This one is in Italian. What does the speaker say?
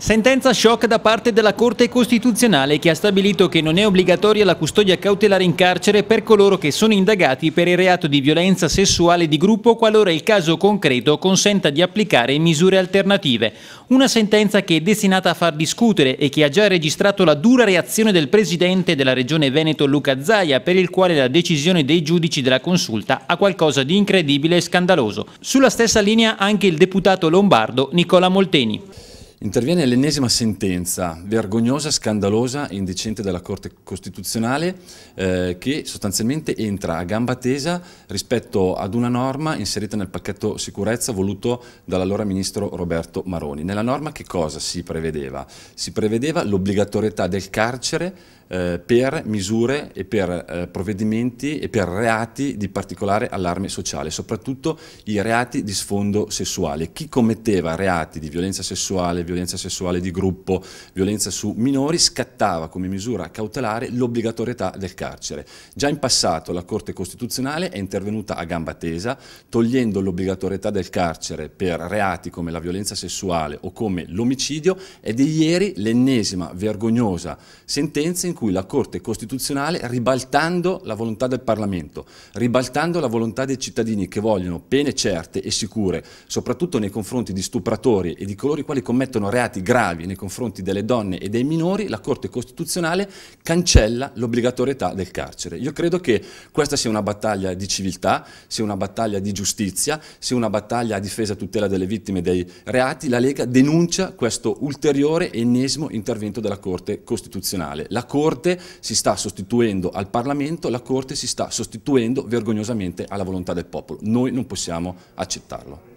Sentenza shock da parte della Corte Costituzionale che ha stabilito che non è obbligatoria la custodia cautelare in carcere per coloro che sono indagati per il reato di violenza sessuale di gruppo qualora il caso concreto consenta di applicare misure alternative. Una sentenza che è destinata a far discutere e che ha già registrato la dura reazione del presidente della Regione Veneto Luca Zaia per il quale la decisione dei giudici della consulta ha qualcosa di incredibile e scandaloso. Sulla stessa linea anche il deputato lombardo Nicola Molteni interviene l'ennesima sentenza vergognosa, scandalosa e indecente della Corte Costituzionale eh, che sostanzialmente entra a gamba tesa rispetto ad una norma inserita nel pacchetto sicurezza voluto dall'allora ministro Roberto Maroni. Nella norma che cosa si prevedeva? Si prevedeva l'obbligatorietà del carcere eh, per misure e per eh, provvedimenti e per reati di particolare allarme sociale, soprattutto i reati di sfondo sessuale. Chi commetteva reati di violenza sessuale, violenza sessuale di gruppo, violenza su minori, scattava come misura cautelare l'obbligatorietà del carcere. Già in passato la Corte Costituzionale è intervenuta a gamba tesa, togliendo l'obbligatorietà del carcere per reati come la violenza sessuale o come l'omicidio ed è ieri l'ennesima vergognosa sentenza in cui la Corte Costituzionale, ribaltando la volontà del Parlamento, ribaltando la volontà dei cittadini che vogliono pene certe e sicure, soprattutto nei confronti di stupratori e di coloro i quali commettono reati gravi nei confronti delle donne e dei minori, la Corte Costituzionale cancella l'obbligatorietà del carcere. Io credo che questa sia una battaglia di civiltà, sia una battaglia di giustizia, sia una battaglia a difesa e tutela delle vittime dei reati. La Lega denuncia questo ulteriore ennesimo intervento della Corte Costituzionale. La Corte Corte si sta sostituendo al Parlamento, la Corte si sta sostituendo vergognosamente alla volontà del popolo. Noi non possiamo accettarlo.